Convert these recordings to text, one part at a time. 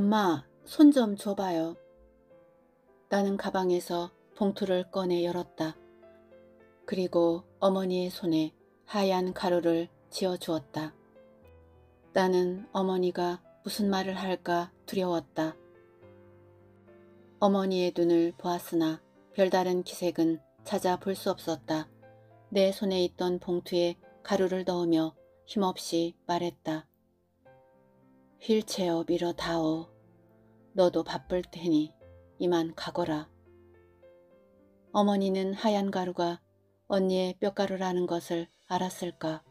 엄마, 손 좀 줘봐요. 나는 가방에서 봉투를 꺼내 열었다. 그리고 어머니의 손에 하얀 가루를 지어 주었다. 나는 어머니가 무슨 말을 할까 두려웠다. 어머니의 눈을 보았으나 별다른 기색은 찾아볼 수 없었다. 내 손에 있던 봉투에 가루를 넣으며 힘없이 말했다. 휠체어 밀어 다오. 너도 바쁠 테니 이만 가거라. 어머니는 하얀 가루가 언니의 뼈가루라는 것을 알았을까.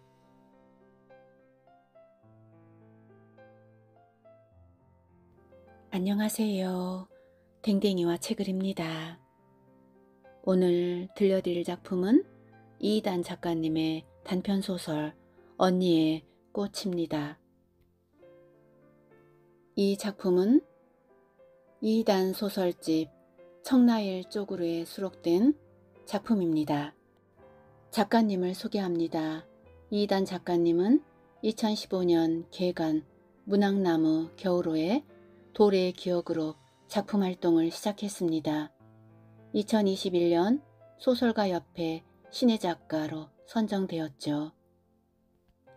안녕하세요. 댕댕이와 책을입니다. 오늘 들려드릴 작품은 이단 작가님의 단편소설 언니의 꽃입니다. 이 작품은 이단 소설집 청라일 쪽으로에 수록된 작품입니다. 작가님을 소개합니다. 이단 작가님은 2015년 개간 문학나무 겨울호에 돌의 기억으로 작품 활동을 시작했습니다. 2021년 소설가 옆에 신의 작가로 선정되었죠.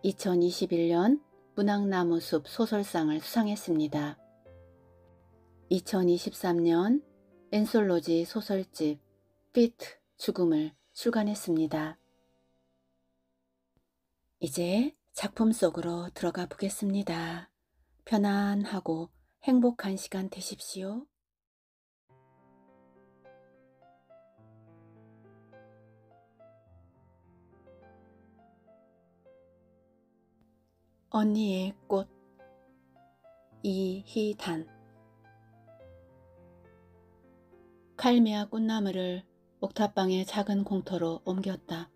2021년 문학나무숲 소설상을 수상했습니다. 2023년 엔솔로지 소설집 피트 죽음을 출간했습니다. 이제 작품 속으로 들어가 보겠습니다. 편안하고 행복한 시간 되십시오. 언니의 꽃 이희단 칼미아 꽃나무를 옥탑방의 작은 공터로 옮겼다.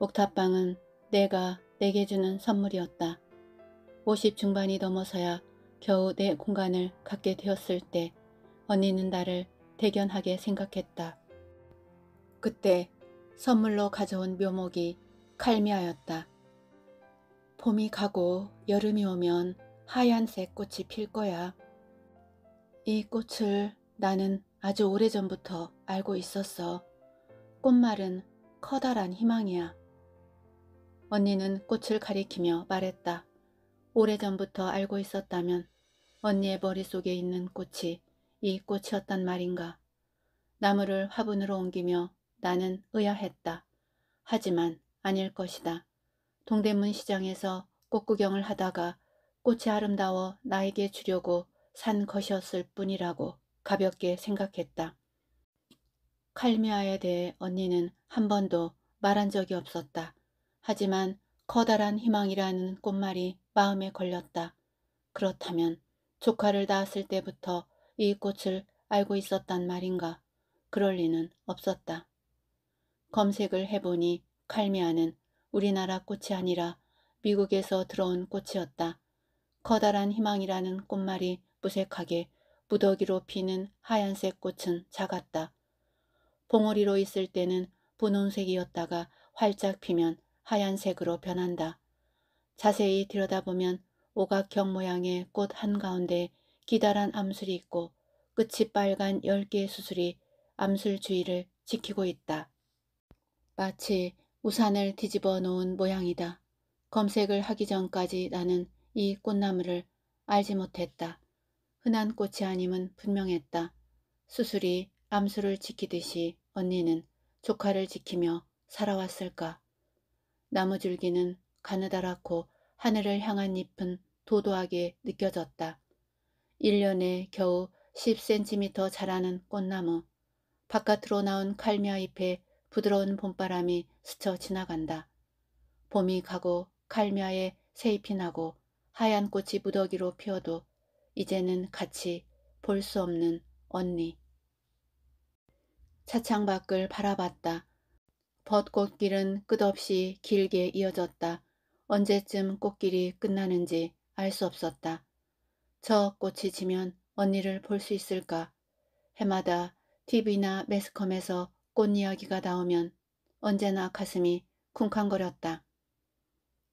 옥탑방은 내가 내게 주는 선물이었다. 50 중반이 넘어서야 겨우 내 공간을 갖게 되었을 때 언니는 나를 대견하게 생각했다. 그때 선물로 가져온 묘목이 칼미아였다. 봄이 가고 여름이 오면 하얀색 꽃이 필 거야. 이 꽃을 나는 아주 오래전부터 알고 있었어. 꽃말은 커다란 희망이야. 언니는 꽃을 가리키며 말했다. 오래전부터 알고 있었다면 언니의 머릿속에 있는 꽃이 이 꽃이었단 말인가. 나무를 화분으로 옮기며 나는 의아했다. 하지만 아닐 것이다. 동대문 시장에서 꽃 구경을 하다가 꽃이 아름다워 나에게 주려고 산 것이었을 뿐이라고. 가볍게 생각했다. 칼미아에 대해 언니는 한 번도 말한 적이 없었다. 하지만 커다란 희망이라는 꽃말이 마음에 걸렸다. 그렇다면 조카를 낳았을 때부터 이 꽃을 알고 있었단 말인가? 그럴 리는 없었다. 검색을 해보니 칼미아는 우리나라 꽃이 아니라 미국에서 들어온 꽃이었다. 커다란 희망이라는 꽃말이 무색하게 무더기로 피는 하얀색 꽃은 작았다. 봉오리로 있을 때는 분홍색이었다가 활짝 피면 하얀색으로 변한다. 자세히 들여다보면 오각형 모양의 꽃 한가운데 기다란 암술이 있고 끝이 빨간 열개의 수술이 암술 주위를 지키고 있다. 마치 우산을 뒤집어 놓은 모양이다. 검색을 하기 전까지 나는 이 꽃나무를 알지 못했다. 흔한 꽃이 아님은 분명했다. 수술이 암수를 지키듯이 언니는 조카를 지키며 살아왔을까. 나무줄기는 가느다랗고 하늘을 향한 잎은 도도하게 느껴졌다. 1년에 겨우 10cm 자라는 꽃나무. 바깥으로 나온 칼미아 잎에 부드러운 봄바람이 스쳐 지나간다. 봄이 가고 칼미아에 새잎이 나고 하얀 꽃이 무더기로 피어도 이제는 같이 볼 수 없는 언니. 차창 밖을 바라봤다. 벚꽃길은 끝없이 길게 이어졌다. 언제쯤 꽃길이 끝나는지 알 수 없었다. 저 꽃이 지면 언니를 볼 수 있을까? 해마다 TV나 매스컴에서 꽃 이야기가 나오면 언제나 가슴이 쿵쾅거렸다.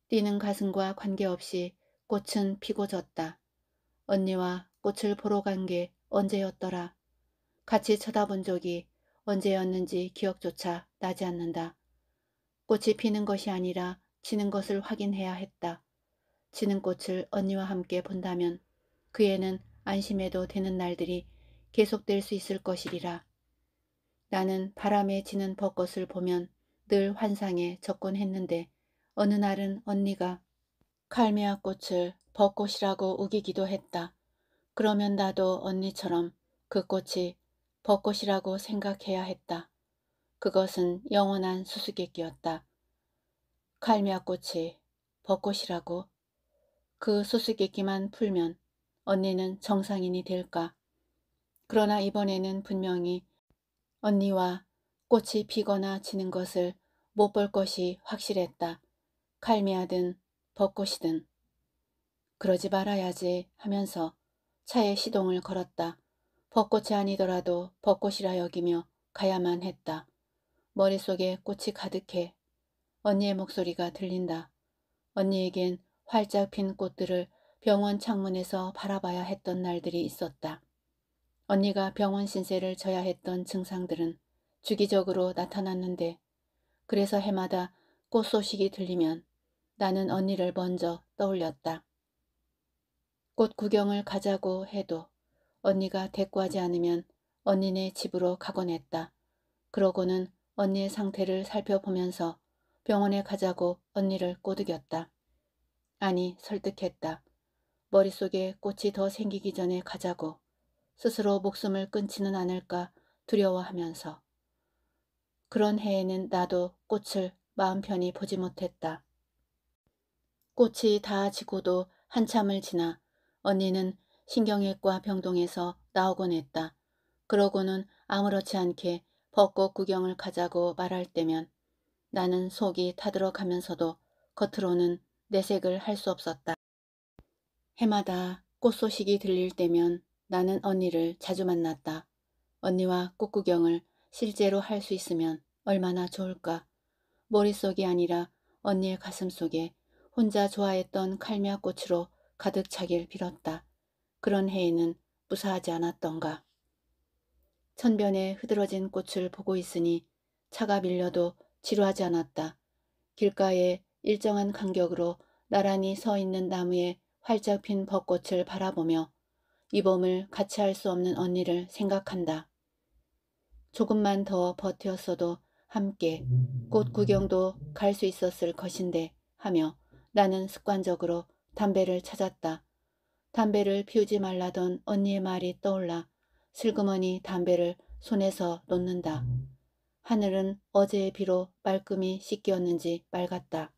뛰는 가슴과 관계없이 꽃은 피고 졌다. 언니와 꽃을 보러 간 게 언제였더라. 같이 쳐다본 적이 언제였는지 기억조차 나지 않는다. 꽃이 피는 것이 아니라 지는 것을 확인해야 했다. 지는 꽃을 언니와 함께 본다면 그 애는 안심해도 되는 날들이 계속될 수 있을 것이리라. 나는 바람에 지는 벚꽃을 보면 늘 환상에 접근했는데 어느 날은 언니가 칼메아 꽃을 벚꽃이라고 우기기도 했다. 그러면 나도 언니처럼 그 꽃이 벚꽃이라고 생각해야 했다. 그것은 영원한 수수께끼였다. 칼미아꽃이 벚꽃이라고 그 수수께끼만 풀면 언니는 정상인이 될까. 그러나 이번에는 분명히 언니와 꽃이 피거나 지는 것을 못 볼 것이 확실했다. 칼미아든 벚꽃이든 그러지 말아야지 하면서 차에 시동을 걸었다. 벚꽃이 아니더라도 벚꽃이라 여기며 가야만 했다. 머릿속에 꽃이 가득해 언니의 목소리가 들린다. 언니에겐 활짝 핀 꽃들을 병원 창문에서 바라봐야 했던 날들이 있었다. 언니가 병원 신세를 져야 했던 증상들은 주기적으로 나타났는데 그래서 해마다 꽃 소식이 들리면 나는 언니를 먼저 떠올렸다. 꽃 구경을 가자고 해도 언니가 대꾸하지 않으면 언니네 집으로 가곤 했다. 그러고는 언니의 상태를 살펴보면서 병원에 가자고 언니를 꼬드겼다. 아니 설득했다. 머릿속에 꽃이 더 생기기 전에 가자고 스스로 목숨을 끊지는 않을까 두려워하면서 그런 해에는 나도 꽃을 마음 편히 보지 못했다. 꽃이 다 지고도 한참을 지나 언니는 신경외과 병동에서 나오곤 했다. 그러고는 아무렇지 않게 벚꽃 구경을 가자고 말할 때면 나는 속이 타들어 가면서도 겉으로는 내색을 할 수 없었다. 해마다 꽃 소식이 들릴 때면 나는 언니를 자주 만났다. 언니와 꽃 구경을 실제로 할 수 있으면 얼마나 좋을까. 머릿속이 아니라 언니의 가슴 속에 혼자 좋아했던 칼미아꽃으로 가득 차길 빌었다. 그런 해에는 무사하지 않았던가. 천변에 흐드러진 꽃을 보고 있으니 차가 밀려도 지루하지 않았다. 길가에 일정한 간격으로 나란히 서 있는 나무에 활짝 핀 벚꽃을 바라보며 이 봄을 같이 할 수 없는 언니를 생각한다. 조금만 더 버텼어도 함께 꽃 구경도 갈 수 있었을 것인데 하며 나는 습관적으로 담배를 찾았다. 담배를 피우지 말라던 언니의 말이 떠올라 슬그머니 담배를 손에서 놓는다. 하늘은 어제의 비로 말끔히 씻겼는지 맑았다.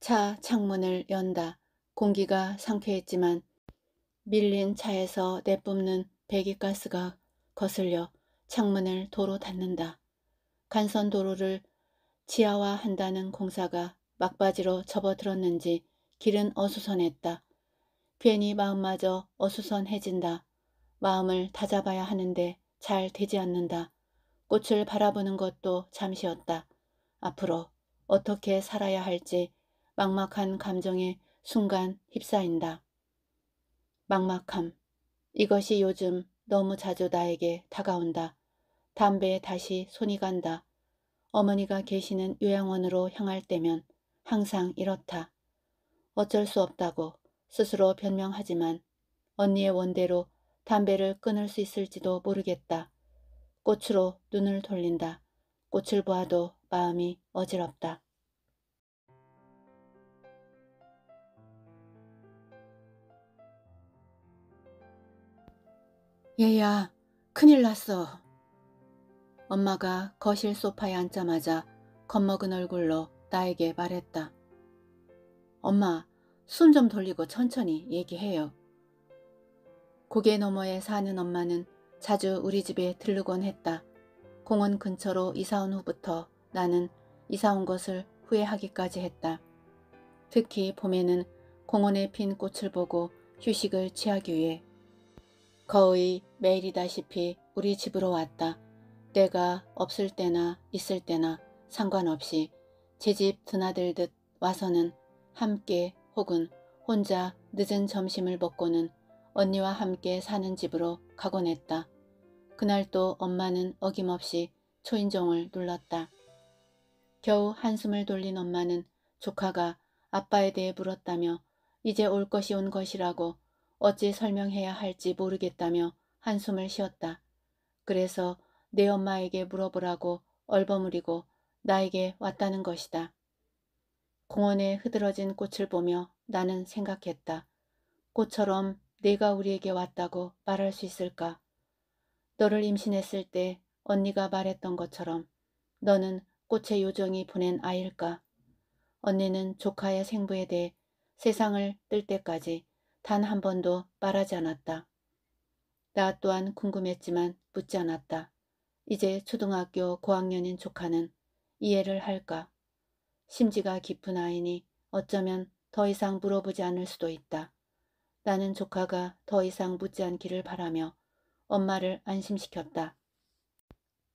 차 창문을 연다. 공기가 상쾌했지만 밀린 차에서 내뿜는 배기가스가 거슬려 창문을 도로 닫는다. 간선도로를 지하화한다는 공사가 막바지로 접어들었는지 길은 어수선했다. 괜히 마음마저 어수선해진다. 마음을 다잡아야 하는데 잘 되지 않는다. 꽃을 바라보는 것도 잠시였다. 앞으로 어떻게 살아야 할지 막막한 감정에 순간 휩싸인다. 막막함. 이것이 요즘 너무 자주 나에게 다가온다. 담배에 다시 손이 간다. 어머니가 계시는 요양원으로 향할 때면 항상 이렇다. 어쩔 수 없다고 스스로 변명하지만 언니의 원대로 담배를 끊을 수 있을지도 모르겠다. 꽃으로 눈을 돌린다. 꽃을 보아도 마음이 어지럽다. 얘야, 큰일 났어. 엄마가 거실 소파에 앉자마자 겁먹은 얼굴로 나에게 말했다. 엄마, 숨 좀 돌리고 천천히 얘기해요. 고개 너머에 사는 엄마는 자주 우리 집에 들르곤 했다. 공원 근처로 이사온 후부터 나는 이사온 것을 후회하기까지 했다. 특히 봄에는 공원에 핀 꽃을 보고 휴식을 취하기 위해 거의 매일이다시피 우리 집으로 왔다. 때가 없을 때나 있을 때나 상관없이 제 집 드나들듯 와서는 함께 혹은 혼자 늦은 점심을 먹고는 언니와 함께 사는 집으로 가곤 했다. 그날 또 엄마는 어김없이 초인종을 눌렀다. 겨우 한숨을 돌린 엄마는 조카가 아빠에 대해 물었다며 이제 올 것이 온 것이라고 어찌 설명해야 할지 모르겠다며 한숨을 쉬었다. 그래서 내 엄마에게 물어보라고 얼버무리고 나에게 왔다는 것이다. 공원에 흐드러진 꽃을 보며 나는 생각했다. 꽃처럼 내가 우리에게 왔다고 말할 수 있을까? 너를 임신했을 때 언니가 말했던 것처럼 너는 꽃의 요정이 보낸 아일까? 언니는 조카의 생부에 대해 세상을 뜰 때까지 단 한 번도 말하지 않았다. 나 또한 궁금했지만 묻지 않았다. 이제 초등학교 고학년인 조카는 이해를 할까? 심지가 깊은 아이니 어쩌면 더 이상 물어보지 않을 수도 있다. 나는 조카가 더 이상 묻지 않기를 바라며 엄마를 안심시켰다.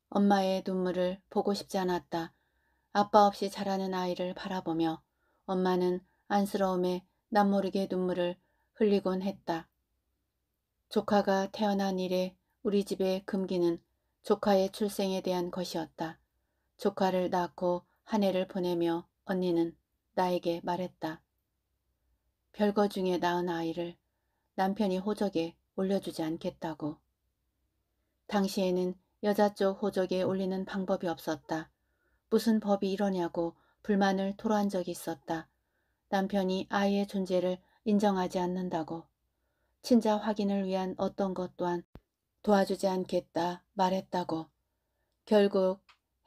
엄마의 눈물을 보고 싶지 않았다. 아빠 없이 자라는 아이를 바라보며 엄마는 안쓰러움에 남모르게 눈물을 흘리곤 했다. 조카가 태어난 이래 우리 집의 금기는 조카의 출생에 대한 것이었다. 조카를 낳고 한 해를 보내며 언니는 나에게 말했다. 별거 중에 낳은 아이를 남편이 호적에 올려주지 않겠다고. 당시에는 여자 쪽 호적에 올리는 방법이 없었다. 무슨 법이 이러냐고 불만을 토로한 적이 있었다. 남편이 아이의 존재를 인정하지 않는다고. 친자 확인을 위한 어떤 것 또한 도와주지 않겠다 말했다고. 결국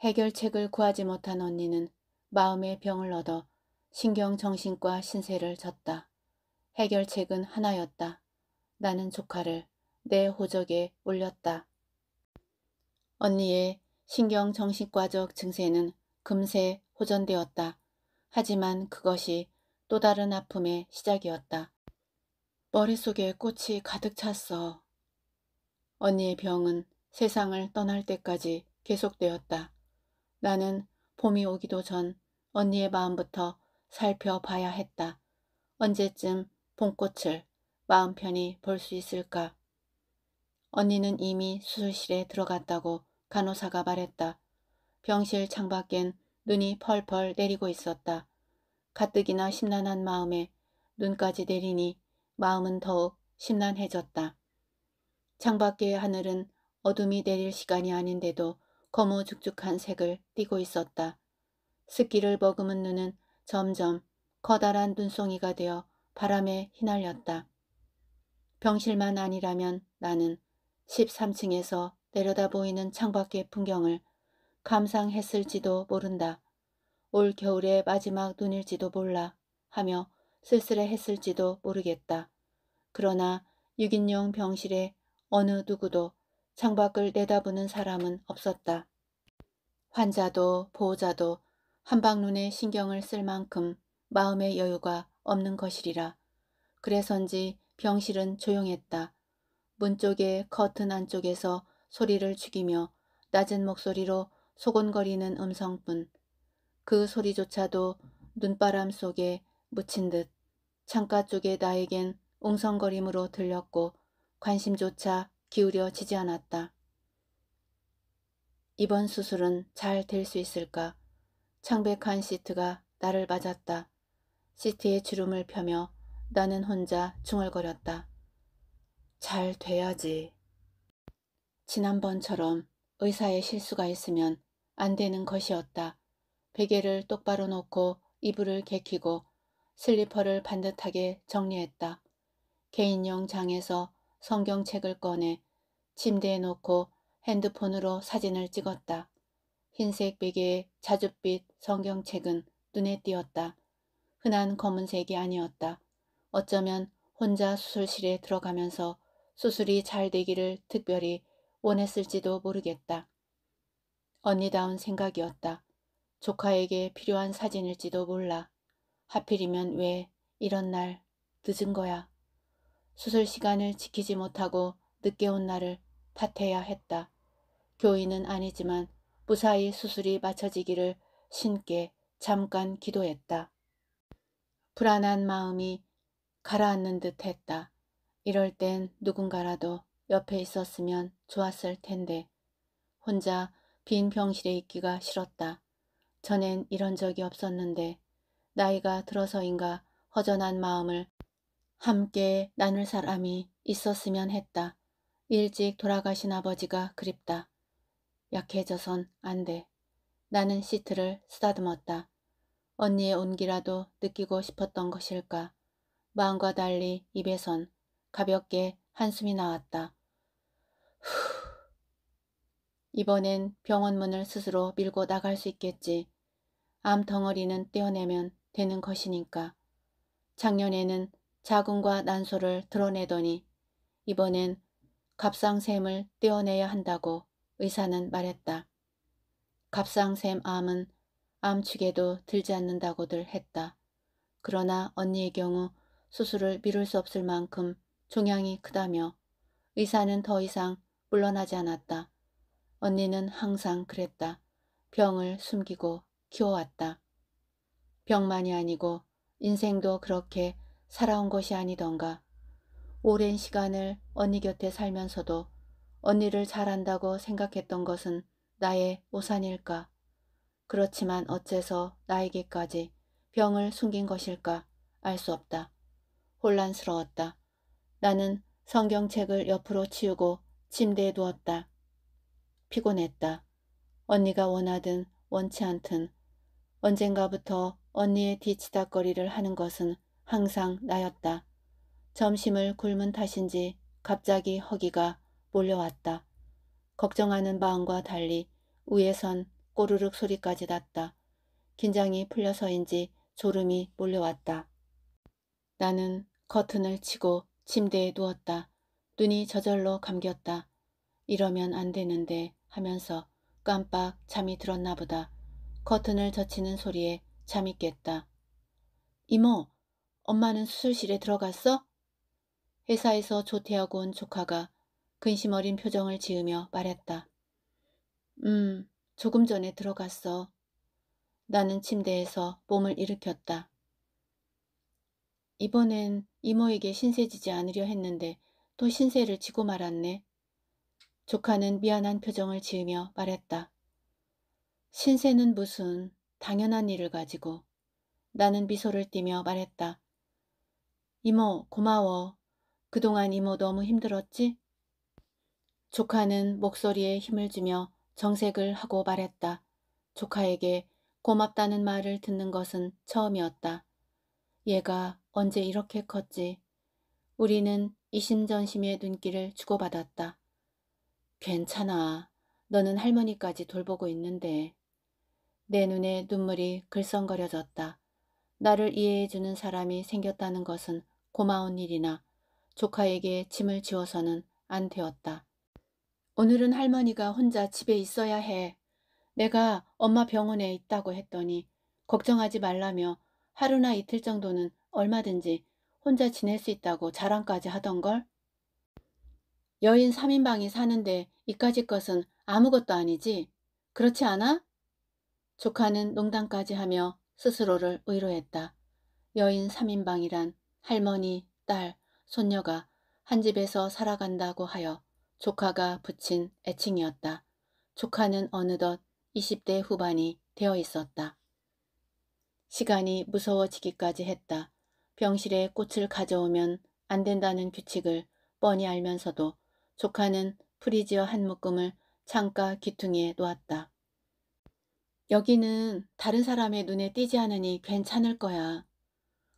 해결책을 구하지 못한 언니는 마음의 병을 얻어 신경정신과 신세를 졌다. 해결책은 하나였다. 나는 조카를 내 호적에 올렸다. 언니의 신경정신과적 증세는 금세 호전되었다. 하지만 그것이 또 다른 아픔의 시작이었다. 머릿속에 꽃이 가득 찼어. 언니의 병은 세상을 떠날 때까지 계속되었다. 나는 봄이 오기도 전 언니의 마음부터 살펴봐야 했다. 언제쯤 봄꽃을 마음 편히 볼 수 있을까? 언니는 이미 수술실에 들어갔다고 간호사가 말했다. 병실 창밖엔 눈이 펄펄 내리고 있었다. 가뜩이나 심란한 마음에 눈까지 내리니 마음은 더욱 심란해졌다. 창밖의 하늘은 어둠이 내릴 시간이 아닌데도 거무죽죽한 색을 띠고 있었다. 습기를 머금은 눈은 점점 커다란 눈송이가 되어 바람에 휘날렸다. 병실만 아니라면 나는 13층에서 내려다 보이는 창밖의 풍경을 감상했을지도 모른다. 올 겨울의 마지막 눈일지도 몰라 하며 쓸쓸해했을지도 모르겠다. 그러나 6인용 병실에 어느 누구도 창밖을 내다보는 사람은 없었다. 환자도 보호자도 한방눈에 신경을 쓸 만큼 마음의 여유가 없는 것이리라. 그래서인지 병실은 조용했다. 문쪽에 커튼 안쪽에서 소리를 죽이며 낮은 목소리로 소곤거리는 음성뿐 그 소리조차도 눈바람 속에 묻힌 듯 창가 쪽에 나에겐 웅성거림으로 들렸고 관심조차 기울여지지 않았다. 이번 수술은 잘 될 수 있을까? 창백한 시트가 나를 맞았다. 시트에 주름을 펴며 나는 혼자 중얼거렸다. 잘 돼야지. 지난번처럼 의사의 실수가 있으면 안 되는 것이었다. 베개를 똑바로 놓고 이불을 개키고 슬리퍼를 반듯하게 정리했다. 개인용 장에서 성경책을 꺼내 침대에 놓고 핸드폰으로 사진을 찍었다. 흰색 베개에 자줏빛 성경책은 눈에 띄었다. 흔한 검은색이 아니었다. 어쩌면 혼자 수술실에 들어가면서 수술이 잘 되기를 특별히 원했을지도 모르겠다. 언니다운 생각이었다. 조카에게 필요한 사진일지도 몰라. 하필이면 왜 이런 날 늦은 거야. 수술 시간을 지키지 못하고 늦게 온 날을 탓태야 했다. 교인은 아니지만 무사히 수술이 마쳐지기를 신께 잠깐 기도했다. 불안한 마음이 가라앉는 듯 했다. 이럴 땐 누군가라도 옆에 있었으면 좋았을 텐데 혼자 빈 병실에 있기가 싫었다. 전엔 이런 적이 없었는데 나이가 들어서인가 허전한 마음을 함께 나눌 사람이 있었으면 했다. 일찍 돌아가신 아버지가 그립다. 약해져선 안 돼. 나는 시트를 쓰다듬었다. 언니의 온기라도 느끼고 싶었던 것일까. 마음과 달리 입에선 가볍게 한숨이 나왔다. 후... 이번엔 병원 문을 스스로 밀고 나갈 수 있겠지. 암 덩어리는 떼어내면 되는 것이니까. 작년에는 자궁과 난소를 드러내더니 이번엔 갑상샘을 떼어내야 한다고 의사는 말했다. 갑상샘 암은 암축에도 들지 않는다고들 했다. 그러나 언니의 경우 수술을 미룰 수 없을 만큼 종양이 크다며 의사는 더 이상 물러나지 않았다. 언니는 항상 그랬다. 병을 숨기고 키워왔다. 병만이 아니고 인생도 그렇게 살아온 것이 아니던가. 오랜 시간을 언니 곁에 살면서도 언니를 잘한다고 생각했던 것은 나의 오산일까? 그렇지만 어째서 나에게까지 병을 숨긴 것일까? 알 수 없다. 혼란스러웠다. 나는 성경책을 옆으로 치우고 침대에 누웠다. 피곤했다. 언니가 원하든 원치 않든 언젠가부터 언니의 뒤치닥거리를 하는 것은 항상 나였다. 점심을 굶은 탓인지 갑자기 허기가 몰려왔다. 걱정하는 마음과 달리 위에선 꼬르륵 소리까지 났다. 긴장이 풀려서인지 졸음이 몰려왔다. 나는 커튼을 치고 침대에 누웠다. 눈이 저절로 감겼다. 이러면 안 되는데 하면서 깜빡 잠이 들었나 보다. 커튼을 젖히는 소리에 잠이 깼다. 이모, 엄마는 수술실에 들어갔어? 회사에서 조퇴하고 온 조카가 근심 어린 표정을 지으며 말했다. 음, 조금 전에 들어갔어. 나는 침대에서 몸을 일으켰다. 이번엔 이모에게 신세지지 않으려 했는데 또 신세를 지고 말았네. 조카는 미안한 표정을 지으며 말했다. 신세는 무슨 당연한 일을 가지고 나는 미소를 띠며 말했다. 이모 고마워. 그동안 이모 너무 힘들었지? 조카는 목소리에 힘을 주며 정색을 하고 말했다. 조카에게 고맙다는 말을 듣는 것은 처음이었다. 얘가 언제 이렇게 컸지? 우리는 이심전심의 눈길을 주고받았다. 괜찮아. 너는 할머니까지 돌보고 있는데. 내 눈에 눈물이 글썽거려졌다. 나를 이해해주는 사람이 생겼다는 것은 고마운 일이나 조카에게 짐을 지워서는 안 되었다. 오늘은 할머니가 혼자 집에 있어야 해. 내가 엄마 병원에 있다고 했더니 걱정하지 말라며 하루나 이틀 정도는 얼마든지 혼자 지낼 수 있다고 자랑까지 하던걸? 여인 3인방이 사는데 이까지 것은 아무것도 아니지? 그렇지 않아? 조카는 농담까지 하며 스스로를 의로했다. 여인 3인방이란 할머니, 딸, 손녀가 한 집에서 살아간다고 하여 조카가 붙인 애칭이었다. 조카는 어느덧 20대 후반이 되어 있었다. 시간이 무서워지기까지 했다. 병실에 꽃을 가져오면 안 된다는 규칙을 뻔히 알면서도 조카는 프리지어 한 묶음을 창가 귀퉁이에 놓았다. 여기는 다른 사람의 눈에 띄지 않으니 괜찮을 거야.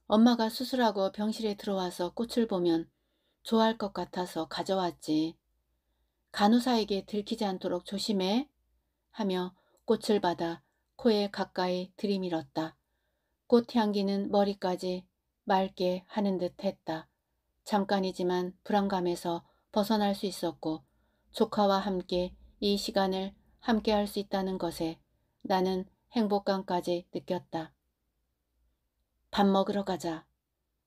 엄마가 수술하고 병실에 들어와서 꽃을 보면 좋아할 것 같아서 가져왔지. 간호사에게 들키지 않도록 조심해 하며 꽃을 받아 코에 가까이 들이밀었다. 꽃향기는 머리까지 맑게 하는 듯 했다. 잠깐이지만 불안감에서 벗어날 수 있었고 조카와 함께 이 시간을 함께 할 수 있다는 것에 나는 행복감까지 느꼈다. 밥 먹으러 가자.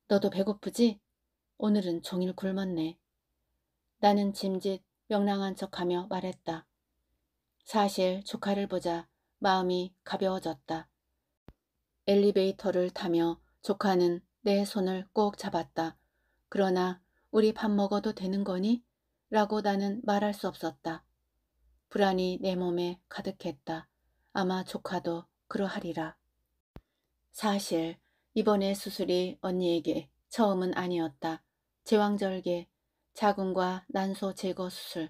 너도 배고프지? 오늘은 종일 굶었네. 나는 짐짓 명랑한 척하며 말했다. 사실 조카를 보자 마음이 가벼워졌다. 엘리베이터를 타며 조카는 내 손을 꼭 잡았다. 그러나 우리 밥 먹어도 되는 거니? 라고 나는 말할 수 없었다. 불안이 내 몸에 가득했다. 아마 조카도 그러하리라. 사실 이번에 수술이 언니에게 처음은 아니었다. 제왕절개, 자궁과 난소 제거 수술,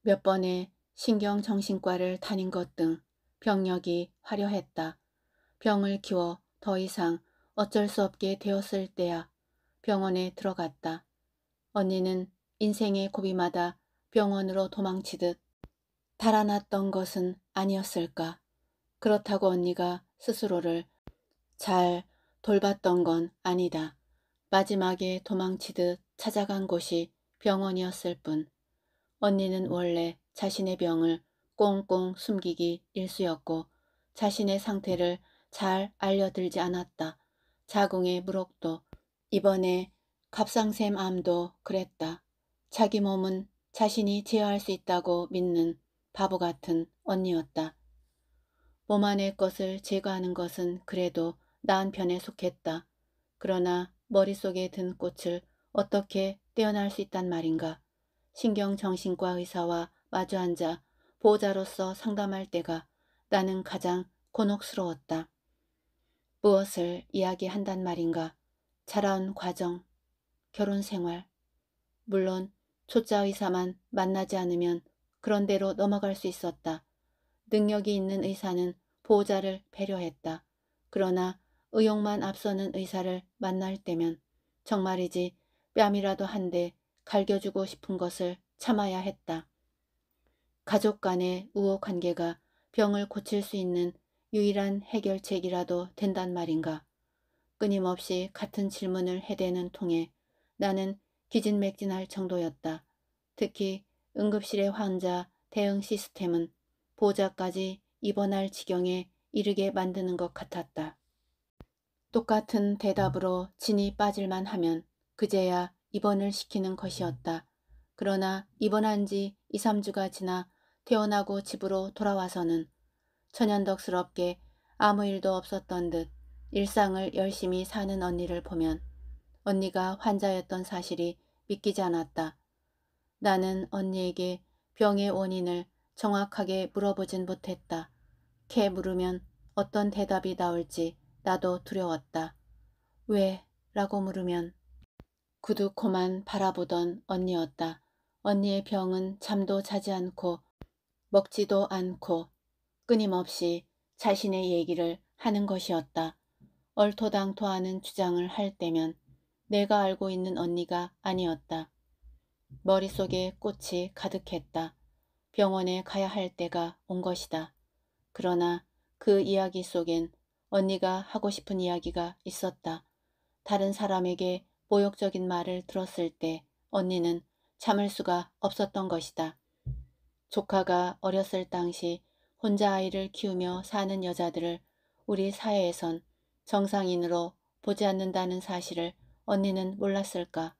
몇 번의 신경정신과를 다닌 것 등 병력이 화려했다. 병을 키워 더 이상 어쩔 수 없게 되었을 때야 병원에 들어갔다. 언니는 인생의 고비마다 병원으로 도망치듯 달아났던 것은 아니었을까. 그렇다고 언니가 스스로를 잘 돌봤던 건 아니다. 마지막에 도망치듯 찾아간 곳이 병원이었을 뿐. 언니는 원래 자신의 병을 꽁꽁 숨기기 일쑤였고 자신의 상태를 잘 알려들지 않았다. 자궁의 무럭도 이번에 갑상샘 암도 그랬다. 자기 몸은 자신이 제어할 수 있다고 믿는 바보 같은 언니였다. 몸 안의 것을 제거하는 것은 그래도 나은 편에 속했다. 그러나 머릿속에 든 꽃을 어떻게 떼어낼 수 있단 말인가. 신경정신과 의사와 마주 앉아 보호자로서 상담할 때가 나는 가장 곤혹스러웠다. 무엇을 이야기한단 말인가. 자라온 과정, 결혼 생활. 물론 초짜 의사만 만나지 않으면 그런 대로 넘어갈 수 있었다. 능력이 있는 의사는 보호자를 배려했다. 그러나 의욕만 앞서는 의사를 만날 때면 정말이지 뺨이라도 한대 갈겨주고 싶은 것을 참아야 했다. 가족 간의 우호관계가 병을 고칠 수 있는 유일한 해결책이라도 된단 말인가. 끊임없이 같은 질문을 해대는 통에 나는 기진맥진할 정도였다. 특히 응급실의 환자 대응 시스템은 보자까지 입원할 지경에 이르게 만드는 것 같았다. 똑같은 대답으로 진이 빠질만 하면 그제야 입원을 시키는 것이었다. 그러나 입원한 지 2, 3주가 지나 퇴원하고 집으로 돌아와서는 천연덕스럽게 아무 일도 없었던 듯 일상을 열심히 사는 언니를 보면 언니가 환자였던 사실이 믿기지 않았다. 나는 언니에게 병의 원인을 정확하게 물어보진 못했다. 캐 물으면 어떤 대답이 나올지 나도 두려웠다. 왜? 라고 물으면 구두코만 바라보던 언니였다. 언니의 병은 잠도 자지 않고 먹지도 않고 끊임없이 자신의 얘기를 하는 것이었다. 얼토당토하는 주장을 할 때면 내가 알고 있는 언니가 아니었다. 머릿속에 꽃이 가득했다. 병원에 가야 할 때가 온 것이다. 그러나 그 이야기 속엔 언니가 하고 싶은 이야기가 있었다. 다른 사람에게 모욕적인 말을 들었을 때 언니는 참을 수가 없었던 것이다. 조카가 어렸을 당시 혼자 아이를 키우며 사는 여자들을 우리 사회에선 정상인으로 보지 않는다는 사실을 언니는 몰랐을까.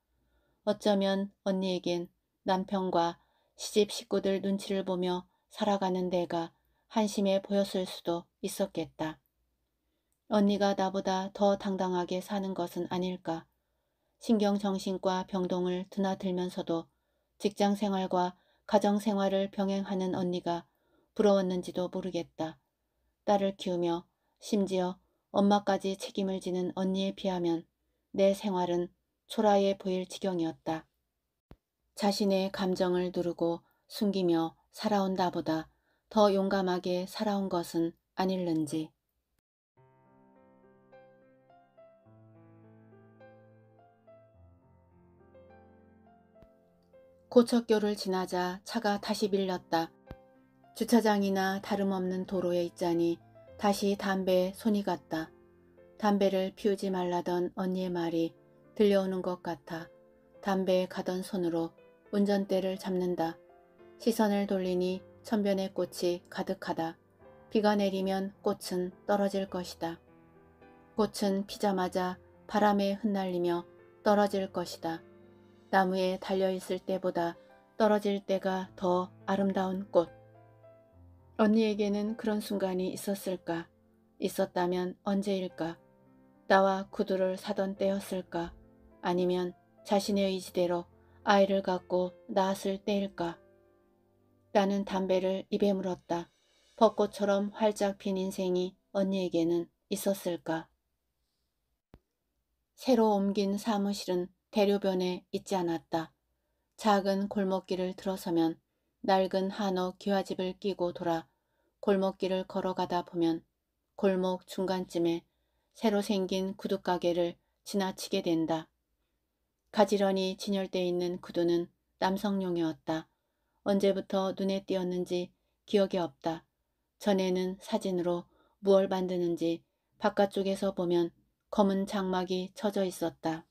어쩌면 언니에겐 남편과 시집 식구들 눈치를 보며 살아가는 내가 한심해 보였을 수도 있었겠다. 언니가 나보다 더 당당하게 사는 것은 아닐까. 신경정신과 병동을 드나들면서도 직장생활과 가정생활을 병행하는 언니가 부러웠는지도 모르겠다. 딸을 키우며 심지어 엄마까지 책임을 지는 언니에 비하면 내 생활은 초라해 보일 지경이었다. 자신의 감정을 누르고 숨기며 살아온다 보다 더 용감하게 살아온 것은 아닐는지. 고척교를 지나자 차가 다시 밀렸다. 주차장이나 다름없는 도로에 있자니 다시 담배에 손이 갔다. 담배를 피우지 말라던 언니의 말이 들려오는 것 같아 담배에 가던 손으로 운전대를 잡는다. 시선을 돌리니 천변에 꽃이 가득하다. 비가 내리면 꽃은 떨어질 것이다. 꽃은 피자마자 바람에 흩날리며 떨어질 것이다. 나무에 달려있을 때보다 떨어질 때가 더 아름다운 꽃. 언니에게는 그런 순간이 있었을까? 있었다면 언제일까? 나와 구두를 사던 때였을까? 아니면 자신의 의지대로 아이를 갖고 낳았을 때일까? 나는 담배를 입에 물었다. 벚꽃처럼 활짝 핀 인생이 언니에게는 있었을까? 새로 옮긴 사무실은 대료변에 있지 않았다. 작은 골목길을 들어서면 낡은 한옥 기와집을 끼고 돌아 골목길을 걸어가다 보면 골목 중간쯤에 새로 생긴 구두가게를 지나치게 된다. 가지런히 진열돼 있는 구두는 남성용이었다. 언제부터 눈에 띄었는지 기억이 없다. 전에는 사진으로 무얼 만드는지 바깥쪽에서 보면 검은 장막이 쳐져 있었다.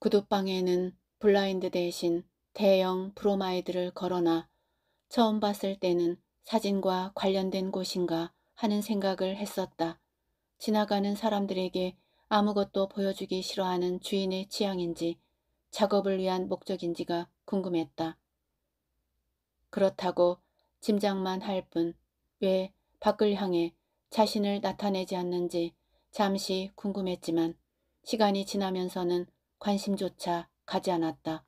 구두방에는 블라인드 대신 대형 브로마이드를 걸어놔 처음 봤을 때는 사진과 관련된 곳인가 하는 생각을 했었다. 지나가는 사람들에게 아무것도 보여주기 싫어하는 주인의 취향인지 작업을 위한 목적인지가 궁금했다. 그렇다고 짐작만 할 뿐 왜 밖을 향해 자신을 나타내지 않는지 잠시 궁금했지만 시간이 지나면서는 관심조차 가지 않았다.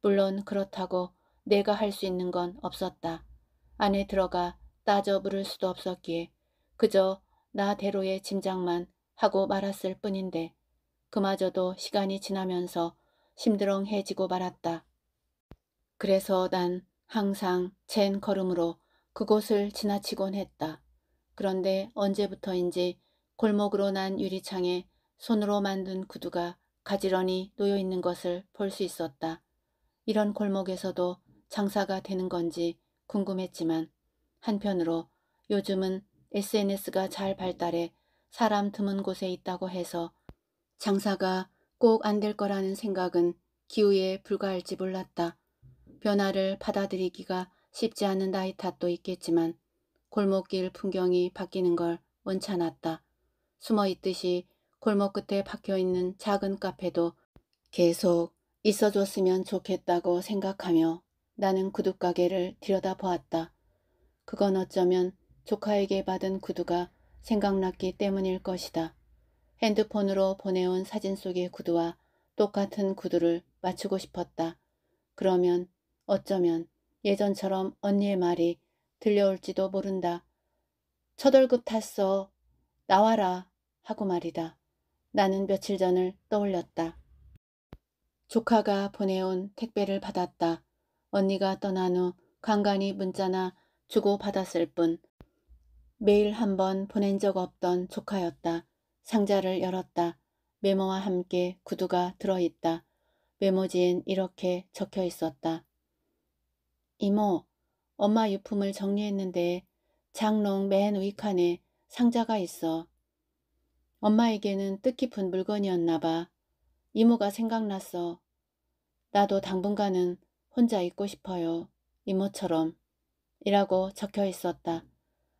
물론 그렇다고 내가 할 수 있는 건 없었다. 안에 들어가 따져 부를 수도 없었기에 그저 나대로의 짐작만 하고 말았을 뿐인데 그마저도 시간이 지나면서 심드렁해지고 말았다. 그래서 난 항상 챈 걸음으로 그곳을 지나치곤 했다. 그런데 언제부터인지 골목으로 난 유리창에 손으로 만든 구두가 가지런히 놓여 있는 것을 볼 수 있었다. 이런 골목에서도 장사가 되는 건지 궁금했지만 한편으로 요즘은 SNS가 잘 발달해 사람 드문 곳에 있다고 해서 장사가 꼭 안 될 거라는 생각은 기우에 불과할지 몰랐다. 변화를 받아들이기가 쉽지 않은 나이 탓도 있겠지만 골목길 풍경이 바뀌는 걸원치않았다 숨어 있듯이 골목 끝에 박혀 있는 작은 카페도 계속 있어줬으면 좋겠다고 생각하며 나는 구두가게를 들여다보았다. 그건 어쩌면 조카에게 받은 구두가 생각났기 때문일 것이다. 핸드폰으로 보내온 사진 속의 구두와 똑같은 구두를 맞추고 싶었다. 그러면 어쩌면 예전처럼 언니의 말이 들려올지도 모른다. 첫월급 탔어. 나와라. 하고 말이다. 나는 며칠 전을 떠올렸다. 조카가 보내온 택배를 받았다. 언니가 떠난 후 간간히 문자나 주고받았을 뿐 매일 한 번 보낸 적 없던 조카였다. 상자를 열었다. 메모와 함께 구두가 들어있다. 메모지엔 이렇게 적혀 있었다. 이모, 엄마 유품을 정리했는데 장롱 맨 위칸에 상자가 있어. 엄마에게는 뜻깊은 물건이었나 봐. 이모가 생각났어. 나도 당분간은 혼자 있고 싶어요. 이모처럼. 이라고 적혀 있었다.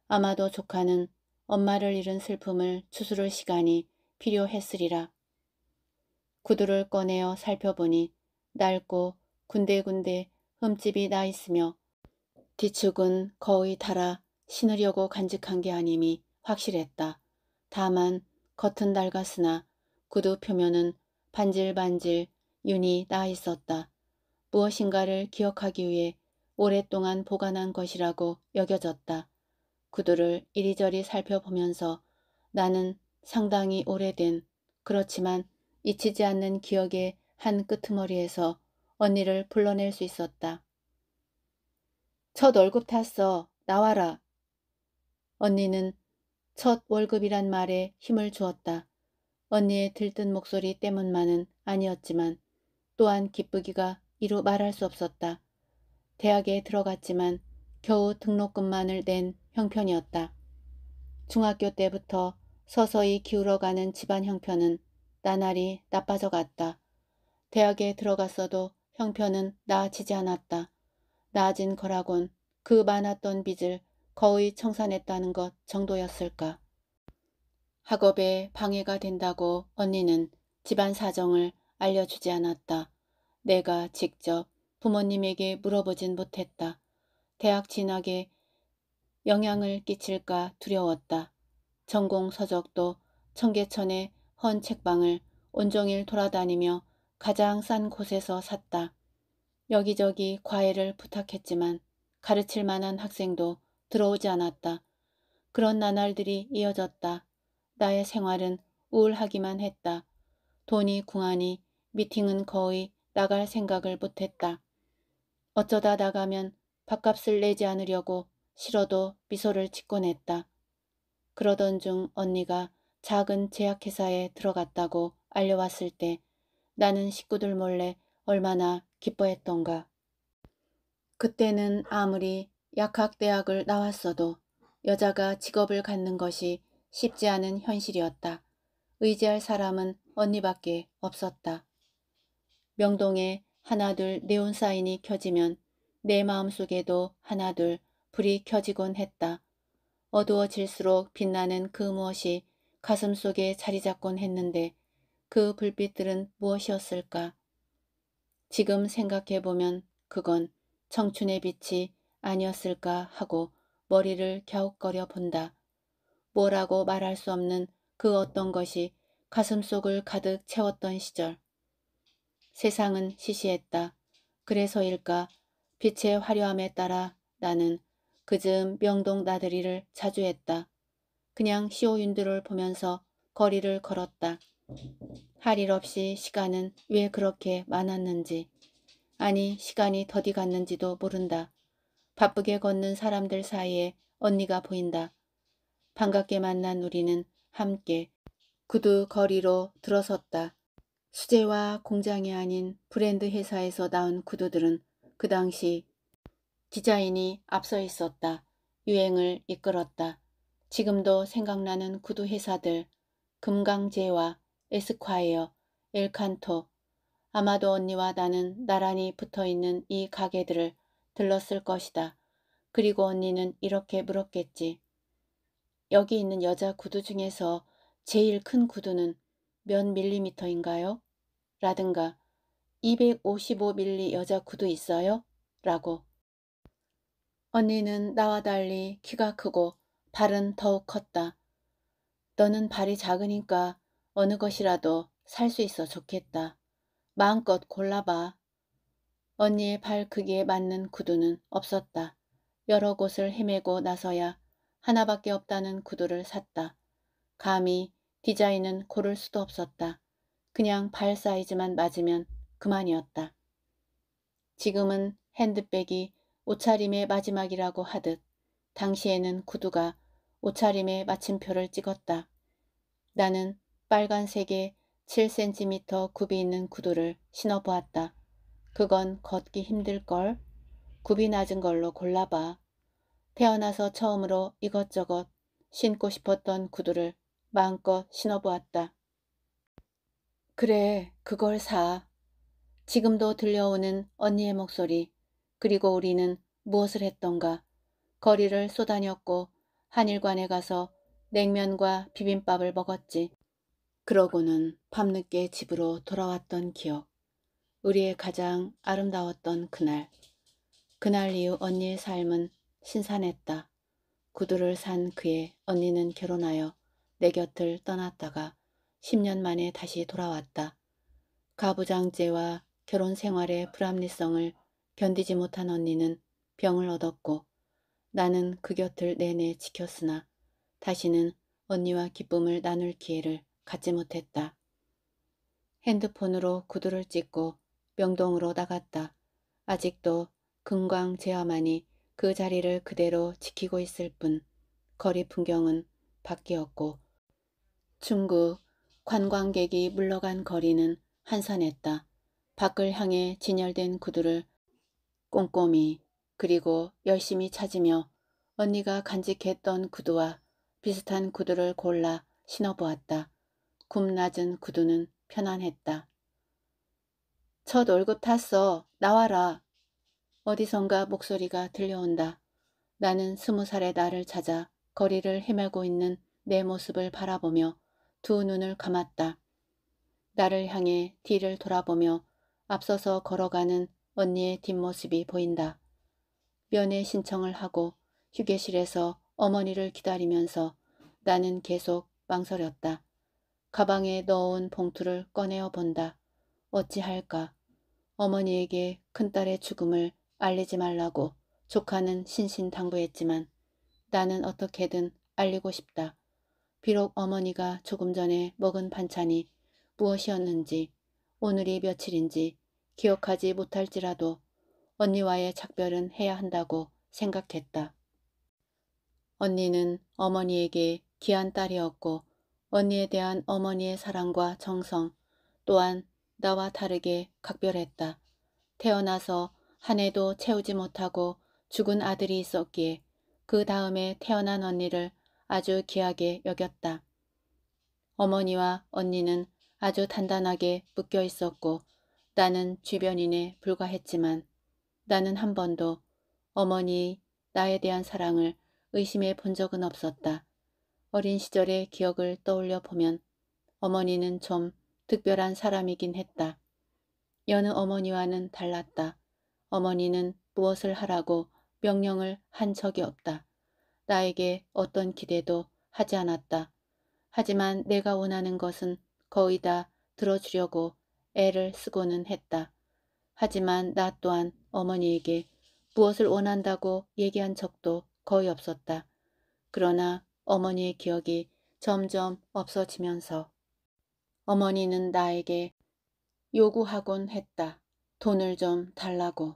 아마도 조카는 엄마를 잃은 슬픔을 추스를 시간이 필요했으리라. 구두를 꺼내어 살펴보니 낡고 군데군데 흠집이 나 있으며 뒤축은 거의 달아 신으려고 간직한 게 아님이 확실했다. 다만 겉은 낡았으나 구두 표면은 반질반질 윤이 나 있었다. 무엇인가를 기억하기 위해 오랫동안 보관한 것이라고 여겨졌다. 구두를 이리저리 살펴보면서 나는 상당히 오래된 그렇지만 잊히지 않는 기억의 한 끄트머리에서 언니를 불러낼 수 있었다. 저 월급 탔어. 나와라. 언니는 첫 월급이란 말에 힘을 주었다. 언니의 들뜬 목소리 때문만은 아니었지만 또한 기쁘기가 이루 말할 수 없었다. 대학에 들어갔지만 겨우 등록금만을 낸 형편이었다. 중학교 때부터 서서히 기울어가는 집안 형편은 나날이 나빠져갔다. 대학에 들어갔어도 형편은 나아지지 않았다. 나아진 거라곤 그 많았던 빚을 거의 청산했다는 것 정도였을까. 학업에 방해가 된다고 언니는 집안 사정을 알려주지 않았다. 내가 직접 부모님에게 물어보진 못했다. 대학 진학에 영향을 끼칠까 두려웠다. 전공 서적도 청계천의 헌 책방을 온종일 돌아다니며 가장 싼 곳에서 샀다. 여기저기 과외를 부탁했지만 가르칠 만한 학생도 들어오지 않았다. 그런 나날들이 이어졌다. 나의 생활은 우울하기만 했다. 돈이 궁하니 미팅은 거의 나갈 생각을 못했다. 어쩌다 나가면 밥값을 내지 않으려고 싫어도 미소를 짓곤 했다. 그러던 중 언니가 작은 제약회사에 들어갔다고 알려왔을 때 나는 식구들 몰래 얼마나 기뻐했던가. 그때는 아무리 약학대학을 나왔어도 여자가 직업을 갖는 것이 쉽지 않은 현실이었다. 의지할 사람은 언니밖에 없었다. 명동에 하나둘 네온사인이 켜지면 내 마음속에도 하나둘 불이 켜지곤 했다. 어두워질수록 빛나는 그 무엇이 가슴 속에 자리 잡곤 했는데 그 불빛들은 무엇이었을까? 지금 생각해보면 그건 청춘의 빛이 아니었을까 하고 머리를 갸웃거려 본다. 뭐라고 말할 수 없는 그 어떤 것이 가슴속을 가득 채웠던 시절. 세상은 시시했다. 그래서일까 빛의 화려함에 따라 나는 그즈음 명동 나들이를 자주 했다. 그냥 시오윤들을 보면서 거리를 걸었다. 할 일 없이 시간은 왜 그렇게 많았는지 아니 시간이 더디 갔는지도 모른다. 바쁘게 걷는 사람들 사이에 언니가 보인다. 반갑게 만난 우리는 함께 구두 거리로 들어섰다. 수제와 공장이 아닌 브랜드 회사에서 나온 구두들은 그 당시 디자인이 앞서 있었다. 유행을 이끌었다. 지금도 생각나는 구두 회사들 금강제와 에스콰이어, 엘칸토 아마도 언니와 나는 나란히 붙어있는 이 가게들을 들렀을 것이다. 그리고 언니는 이렇게 물었겠지. 여기 있는 여자 구두 중에서 제일 큰 구두는 몇 밀리미터인가요? 라든가 255밀리 여자 구두 있어요? 라고. 언니는 나와 달리 키가 크고 발은 더욱 컸다. 너는 발이 작으니까 어느 것이라도 살 수 있어 좋겠다. 마음껏 골라봐 언니의 발 크기에 맞는 구두는 없었다. 여러 곳을 헤매고 나서야 하나밖에 없다는 구두를 샀다. 감히 디자인은 고를 수도 없었다. 그냥 발 사이즈만 맞으면 그만이었다. 지금은 핸드백이 옷차림의 마지막이라고 하듯 당시에는 구두가 옷차림의 마침표를 찍었다. 나는 빨간색의 7cm 굽이 있는 구두를 신어보았다. 그건 걷기 힘들걸. 굽이 낮은 걸로 골라봐. 태어나서 처음으로 이것저것 신고 싶었던 구두를 마음껏 신어보았다. 그래, 그걸 사. 지금도 들려오는 언니의 목소리, 그리고 우리는 무엇을 했던가. 거리를 쏘다녔고 한일관에 가서 냉면과 비빔밥을 먹었지. 그러고는 밤늦게 집으로 돌아왔던 기억. 우리의 가장 아름다웠던 그날. 그날 이후 언니의 삶은 신선했다. 구두를 산 그의 언니는 결혼하여 내 곁을 떠났다가 10년 만에 다시 돌아왔다. 가부장제와 결혼 생활의 불합리성을 견디지 못한 언니는 병을 얻었고 나는 그 곁을 내내 지켰으나 다시는 언니와 기쁨을 나눌 기회를 갖지 못했다. 핸드폰으로 구두를 찍고 명동으로 나갔다. 아직도 금광 제화만이 그 자리를 그대로 지키고 있을 뿐 거리 풍경은 바뀌었고 중국 관광객이 물러간 거리는 한산했다. 밖을 향해 진열된 구두를 꼼꼼히 그리고 열심히 찾으며 언니가 간직했던 구두와 비슷한 구두를 골라 신어보았다. 굽 낮은 구두는 편안했다. 저 놀고 탔어. 나와라. 어디선가 목소리가 들려온다. 나는 스무 살의 나를 찾아 거리를 헤매고 있는 내 모습을 바라보며 두 눈을 감았다. 나를 향해 뒤를 돌아보며 앞서서 걸어가는 언니의 뒷모습이 보인다. 면회 신청을 하고 휴게실에서 어머니를 기다리면서 나는 계속 망설였다. 가방에 넣어온 봉투를 꺼내어 본다. 어찌할까. 어머니에게 큰딸의 죽음을 알리지 말라고 조카는 신신당부했지만 나는 어떻게든 알리고 싶다. 비록 어머니가 조금 전에 먹은 반찬이 무엇이었는지 오늘이 며칠인지 기억하지 못할지라도 언니와의 작별은 해야 한다고 생각했다. 언니는 어머니에게 귀한 딸이었고 언니에 대한 어머니의 사랑과 정성 또한 나와 다르게 각별했다. 태어나서 한 해도 채우지 못하고 죽은 아들이 있었기에 그 다음에 태어난 언니를 아주 귀하게 여겼다. 어머니와 언니는 아주 단단하게 묶여 있었고 나는 주변인에 불과했지만 나는 한 번도 어머니 나에 대한 사랑을 의심해 본 적은 없었다. 어린 시절의 기억을 떠올려 보면 어머니는 좀 특별한 사람이긴 했다. 여느 어머니와는 달랐다. 어머니는 무엇을 하라고 명령을 한 적이 없다. 나에게 어떤 기대도 하지 않았다. 하지만 내가 원하는 것은 거의 다 들어주려고 애를 쓰고는 했다. 하지만 나 또한 어머니에게 무엇을 원한다고 얘기한 적도 거의 없었다. 그러나 어머니의 기억이 점점 없어지면서 어머니는 나에게 요구하곤 했다. 돈을 좀 달라고.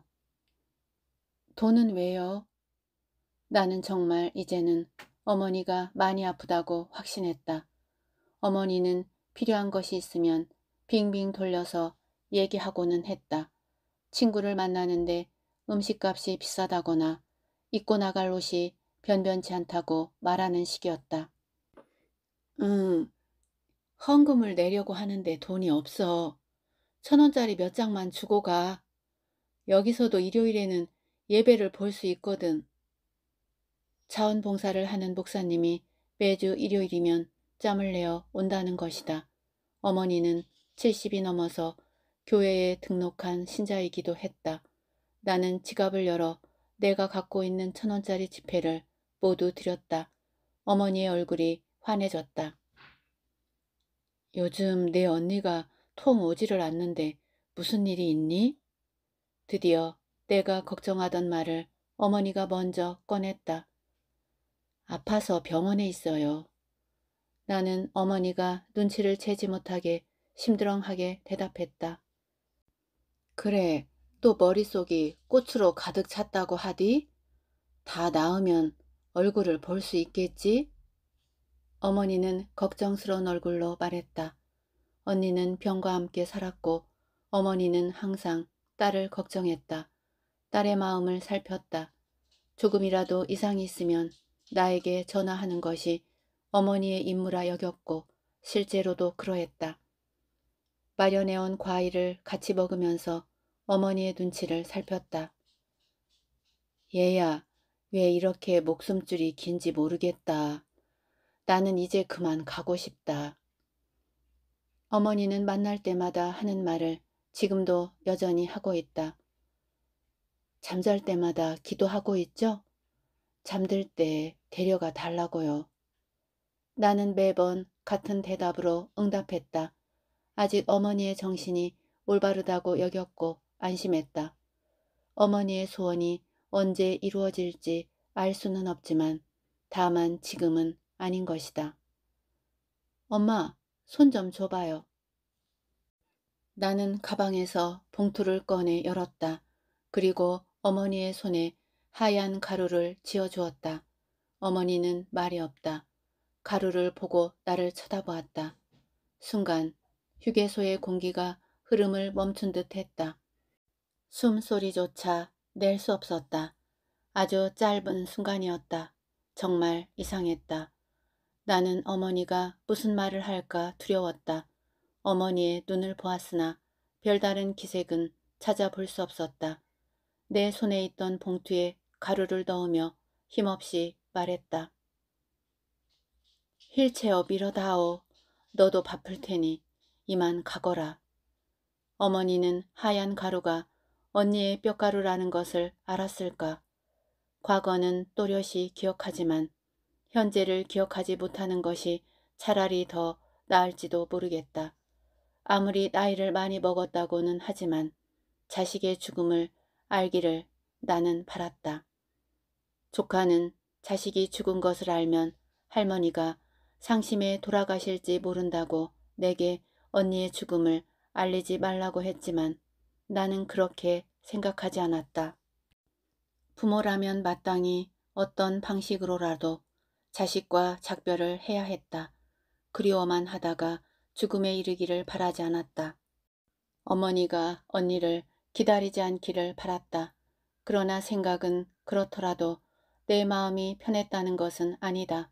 돈은 왜요? 나는 정말 이제는 어머니가 많이 아프다고 확신했다. 어머니는 필요한 것이 있으면 빙빙 돌려서 얘기하고는 했다. 친구를 만나는데 음식값이 비싸다거나 입고 나갈 옷이 변변치 않다고 말하는 식이었다. 음, 헌금을 내려고 하는데 돈이 없어. 천 원짜리 몇 장만 주고 가. 여기서도 일요일에는 예배를 볼 수 있거든. 자원봉사를 하는 목사님이 매주 일요일이면 짬을 내어 온다는 것이다. 어머니는 70이 넘어서 교회에 등록한 신자이기도 했다. 나는 지갑을 열어 내가 갖고 있는 천원짜리 지폐를 모두 드렸다 어머니의 얼굴이 환해졌다. 요즘 내 언니가 통 오지를 않는데 무슨 일이 있니? 드디어 내가 걱정하던 말을 어머니가 먼저 꺼냈다. 아파서 병원에 있어요. 나는 어머니가 눈치를 채지 못하게 심드렁하게 대답했다. 그래, 또 머릿속이 꽃으로 가득 찼다고 하디? 다 나으면 얼굴을 볼 수 있겠지? 어머니는 걱정스러운 얼굴로 말했다. 언니는 병과 함께 살았고 어머니는 항상 딸을 걱정했다. 딸의 마음을 살폈다. 조금이라도 이상이 있으면 나에게 전화하는 것이 어머니의 임무라 여겼고 실제로도 그러했다. 마련해온 과일을 같이 먹으면서 어머니의 눈치를 살폈다. 얘야, 왜 이렇게 목숨줄이 긴지 모르겠다. 나는 이제 그만 가고 싶다. 어머니는 만날 때마다 하는 말을 지금도 여전히 하고 있다. 잠잘 때마다 기도하고 있죠? 잠들 때 데려가 달라고요. 나는 매번 같은 대답으로 응답했다. 아직 어머니의 정신이 올바르다고 여겼고 안심했다. 어머니의 소원이 언제 이루어질지 알 수는 없지만 다만 지금은 아닌 것이다. 엄마, 손 좀 줘봐요. 나는 가방에서 봉투를 꺼내 열었다. 그리고 어머니의 손에 하얀 가루를 지어주었다. 어머니는 말이 없다. 가루를 보고 나를 쳐다보았다. 순간 휴게소의 공기가 흐름을 멈춘 듯 했다. 숨소리조차 낼 수 없었다. 아주 짧은 순간이었다. 정말 이상했다. 나는 어머니가 무슨 말을 할까 두려웠다. 어머니의 눈을 보았으나 별다른 기색은 찾아볼 수 없었다. 내 손에 있던 봉투에 가루를 넣으며 힘없이 말했다. 휠체어 밀어다오. 너도 바쁠 테니 이만 가거라. 어머니는 하얀 가루가 언니의 뼈가루라는 것을 알았을까. 과거는 또렷이 기억하지만 현재를 기억하지 못하는 것이 차라리 더 나을지도 모르겠다. 아무리 나이를 많이 먹었다고는 하지만 자식의 죽음을 알기를 나는 바랐다. 조카는 자식이 죽은 것을 알면 할머니가 상심에 돌아가실지 모른다고 내게 언니의 죽음을 알리지 말라고 했지만 나는 그렇게 생각하지 않았다. 부모라면 마땅히 어떤 방식으로라도 자식과 작별을 해야 했다. 그리워만 하다가 죽음에 이르기를 바라지 않았다. 어머니가 언니를 기다리지 않기를 바랐다. 그러나 생각은 그렇더라도 내 마음이 편했다는 것은 아니다.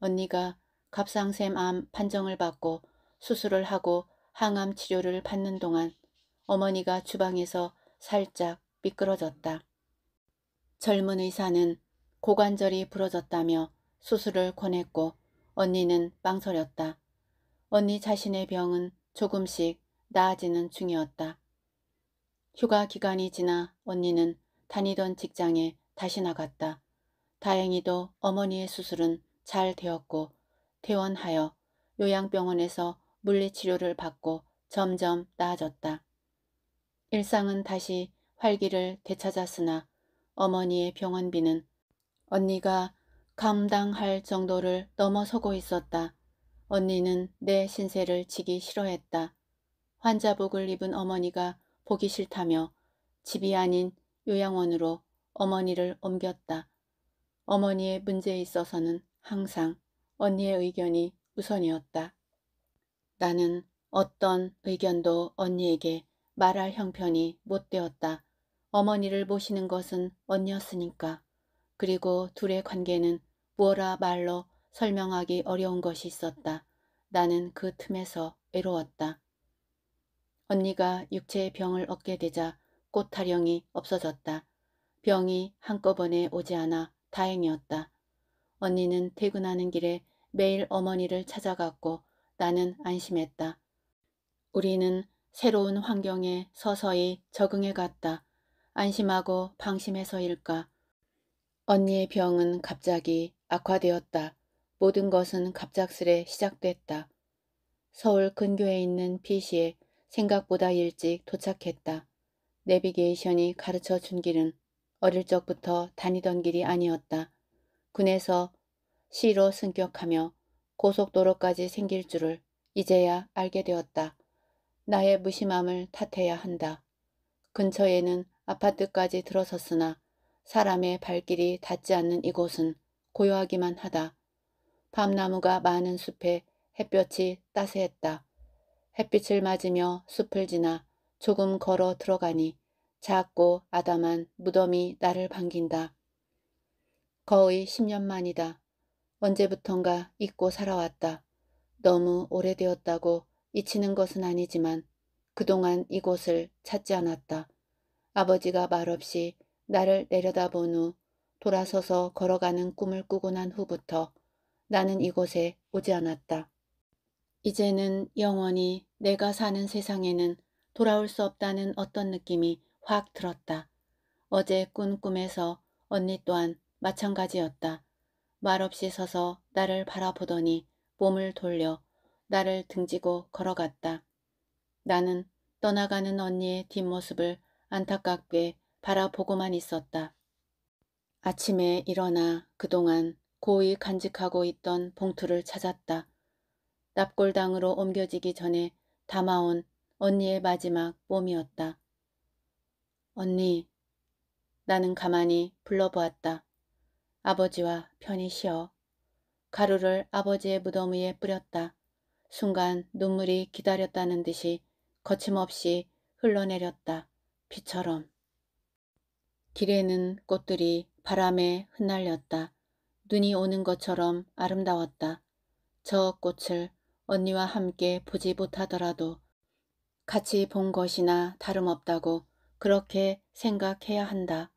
언니가 갑상샘 암 판정을 받고 수술을 하고 항암 치료를 받는 동안 어머니가 주방에서 살짝 미끄러졌다. 젊은 의사는 고관절이 부러졌다며 수술을 권했고 언니는 빵설였다. 언니 자신의 병은 조금씩 나아지는 중이었다. 휴가 기간이 지나 언니는 다니던 직장에 다시 나갔다. 다행히도 어머니의 수술은 잘 되었고 퇴원하여 요양병원에서 물리치료를 받고 점점 나아졌다. 일상은 다시 활기를 되찾았으나 어머니의 병원비는 언니가 감당할 정도를 넘어서고 있었다. 언니는 내 신세를 지기 싫어했다. 환자복을 입은 어머니가 보기 싫다며 집이 아닌 요양원으로 어머니를 옮겼다. 어머니의 문제에 있어서는 항상 언니의 의견이 우선이었다. 나는 어떤 의견도 언니에게 말할 형편이 못 되었다. 어머니를 모시는 것은 언니였으니까. 그리고 둘의 관계는 무어라 말로 설명하기 어려운 것이 있었다. 나는 그 틈에서 외로웠다. 언니가 육체의 병을 얻게 되자 꽃 타령이 없어졌다. 병이 한꺼번에 오지 않아 다행이었다. 언니는 퇴근하는 길에 매일 어머니를 찾아갔고 나는 안심했다. 우리는 새로운 환경에 서서히 적응해 갔다. 안심하고 방심해서일까. 언니의 병은 갑자기 악화되었다. 모든 것은 갑작스레 시작됐다. 서울 근교에 있는 PC에 생각보다 일찍 도착했다. 내비게이션이 가르쳐 준 길은 어릴 적부터 다니던 길이 아니었다. 군에서 시로 승격하며 고속도로까지 생길 줄을 이제야 알게 되었다. 나의 무심함을 탓해야 한다. 근처에는 아파트까지 들어섰으나 사람의 발길이 닿지 않는 이곳은 고요하기만 하다. 밤나무가 많은 숲에 햇볕이 따스했다. 햇빛을 맞으며 숲을 지나 조금 걸어 들어가니 작고 아담한 무덤이 나를 반긴다. 거의 10년 만이다. 언제부턴가 잊고 살아왔다. 너무 오래되었다고 잊히는 것은 아니지만 그동안 이곳을 찾지 않았다. 아버지가 말없이 나를 내려다본 후 돌아서서 걸어가는 꿈을 꾸고 난 후부터 나는 이곳에 오지 않았다. 이제는 영원히 내가 사는 세상에는 돌아올 수 없다는 어떤 느낌이 확 들었다. 어제 꾼 꿈에서 언니 또한 마찬가지였다. 말없이 서서 나를 바라보더니 몸을 돌려 나를 등지고 걸어갔다. 나는 떠나가는 언니의 뒷모습을 안타깝게 바라보고만 있었다. 아침에 일어나 그동안 고이 간직하고 있던 봉투를 찾았다. 납골당으로 옮겨지기 전에 담아온 언니의 마지막 몸이었다 언니, 나는 가만히 불러보았다. 아버지와 편히 쉬어. 가루를 아버지의 무덤 위에 뿌렸다. 순간 눈물이 기다렸다는 듯이 거침없이 흘러내렸다. 비처럼. 길에는 꽃들이 바람에 흩날렸다. 눈이 오는 것처럼 아름다웠다. 저 꽃을 언니와 함께 보지 못하더라도 같이 본 것이나 다름없다고 그렇게 생각해야 한다.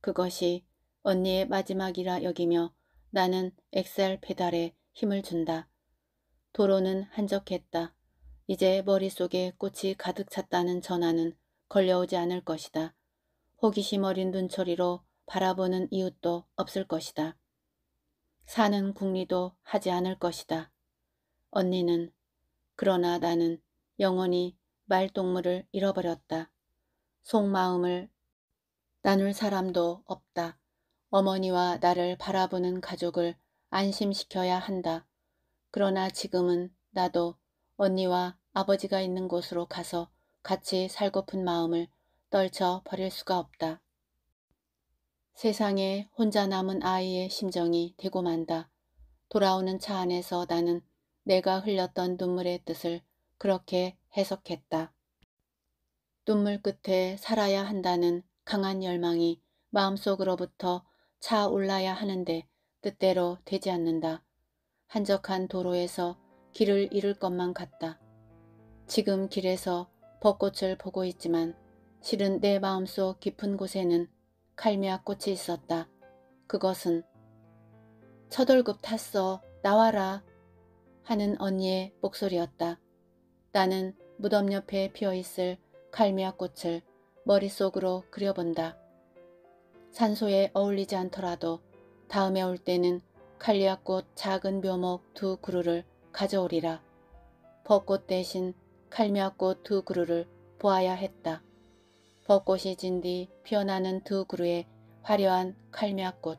그것이 언니의 마지막이라 여기며 나는 엑셀 페달에 힘을 준다. 도로는 한적했다. 이제 머릿속에 꽃이 가득 찼다는 전화는 걸려오지 않을 것이다. 호기심 어린 눈초리로 바라보는 이웃도 없을 것이다. 사는 궁리도 하지 않을 것이다. 언니는 그러나 나는 영원히 말동무를 잃어버렸다. 속마음을 나눌 사람도 없다. 어머니와 나를 바라보는 가족을 안심시켜야 한다. 그러나 지금은 나도 언니와 아버지가 있는 곳으로 가서 같이 살고픈 마음을 떨쳐 버릴 수가 없다. 세상에 혼자 남은 아이의 심정이 되고 만다. 돌아오는 차 안에서 나는 내가 흘렸던 눈물의 뜻을 그렇게 해석했다. 눈물 끝에 살아야 한다는 강한 열망이 마음속으로부터 차 올라야 하는데 뜻대로 되지 않는다. 한적한 도로에서 길을 잃을 것만 같다. 지금 길에서 벚꽃을 보고 있지만 실은 내 마음속 깊은 곳에는 칼미아 꽃이 있었다. 그것은 첫월급 탔어. 나와라. 하는 언니의 목소리였다. 나는 무덤 옆에 피어있을 칼미아 꽃을 머릿속으로 그려본다. 산소에 어울리지 않더라도 다음에 올 때는 칼리아 꽃 작은 묘목 두 그루를 가져오리라. 벚꽃 대신 칼미아 꽃 두 그루를 보아야 했다. 벚꽃이 진 뒤 피어나는 두 그루의 화려한 칼매화꽃.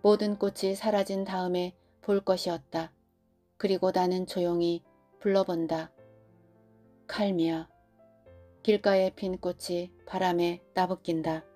모든 꽃이 사라진 다음에 볼 것이었다. 그리고 나는 조용히 불러본다. 칼미야. 길가에 핀 꽃이 바람에 나부낀다.